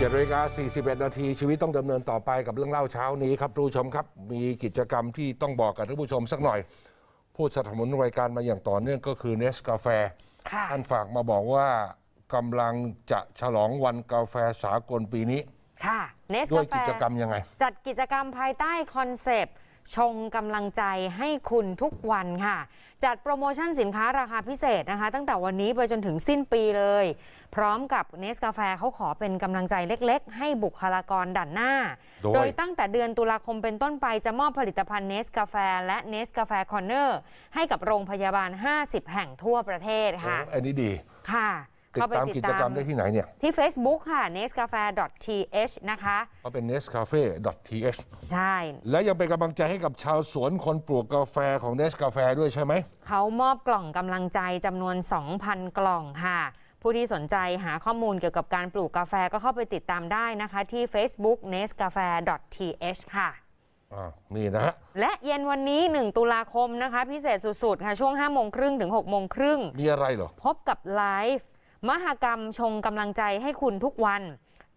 เจ็ดนาฬิกา41 นาทีชีวิตต้องดำเนินต่อไปกับเรื่องเล่าเช้านี้ครับผู้ชมครับ มีกิจกรรมที่ต้องบอกกับท่านผู้ชมสักหน่อยผู้สนับสนุนรายการมาอย่างต่อเนื่องก็คือเนสกาแฟท่านฝากมาบอกว่ากำลังจะฉลองวันกาแฟสากลปีนี้ ค่ะเนสด้วยกาแฟกิจกรรมยังไง จัดกิจกรรมภายใต้คอนเซปต์ชงกำลังใจให้คุณทุกวันค่ะ จัดโปรโมชั่นสินค้าราคาพิเศษนะคะ ตั้งแต่วันนี้ไปจนถึงสิ้นปีเลย พร้อมกับเนสกาแฟเขาขอเป็นกำลังใจเล็กๆ ให้บุคลากรด่านหน้าโดยโดยตั้งแต่เดือนตุลาคมเป็นต้นไปจะมอบผลิตภัณฑ์เนสกาแฟและเนสกาแฟคอนเนอร์ให้กับโรงพยาบาล 50 แห่งทั่วประเทศค่ะออันนี้ดีค่ะติดตามกิจกรรมได้ที่ไหนเนี่ยที่ Facebook ค่ะ nescafe.th นะคะก็เป็น nescafe.th ใช่และยังเป็นกำลังใจให้กับชาวสวนคนปลูกกาแฟของ Nescafe ด้วยใช่ไหมเขามอบกล่องกำลังใจจำนวน 2,000 กล่องค่ะ ผู้ที่สนใจหาข้อมูลเกี่ยวกับการปลูกกาแฟก็เข้าไปติดตามได้นะคะ ที่ Facebook nescafe.th ค่ะนี่นะฮะและเย็นวันนี้1ตุลาคมนะคะ พิเศษสุดๆค่ะช่วง5โมงครึ่งถึง6โมงครึ่งมีอะไรหรอพบกับไลฟ์มหกรรมชงกำลังใจให้คุณทุกวัน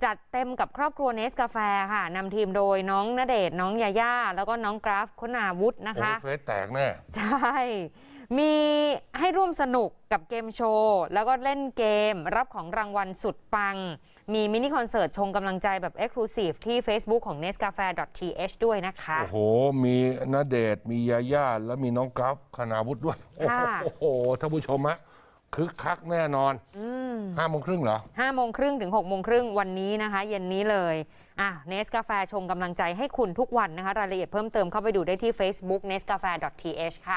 จัดเต็มกับครอบครัวเนสกาแฟค่ะนำทีมโดยน้องณเดชน้องยาย่า แล้วก็น้องกราฟคณาวุฒินะคะเฟสแตกแน่ ใช่ มีให้ร่วมสนุกกับเกมโชว์ แล้วก็เล่นเกมรับของรางวัลสุดปัง มีมินิคอนเสิร์ตชงกำลังใจแบบ Exclusive ที่ Facebook ของ nescafe.th ด้วยนะคะ โอ้โหมีณเดชมียาย่าและมีน้องกราฟคณาวุฒิด้วยโอ้โหท่านผู้ชมฮะคึกคักแน่นอนห้าโมงครึ่งเหรอห้าโมงครึ่งถึงหกโมงครึ่งวันนี้นะคะ เย็นนี้เลยอ่ะเนสกาแฟชงกำลังใจให้คุณทุกวันนะคะ รายละเอียดเพิ่มเติมเข้าไปดูได้ที่ facebook nescafe.th ค่ะ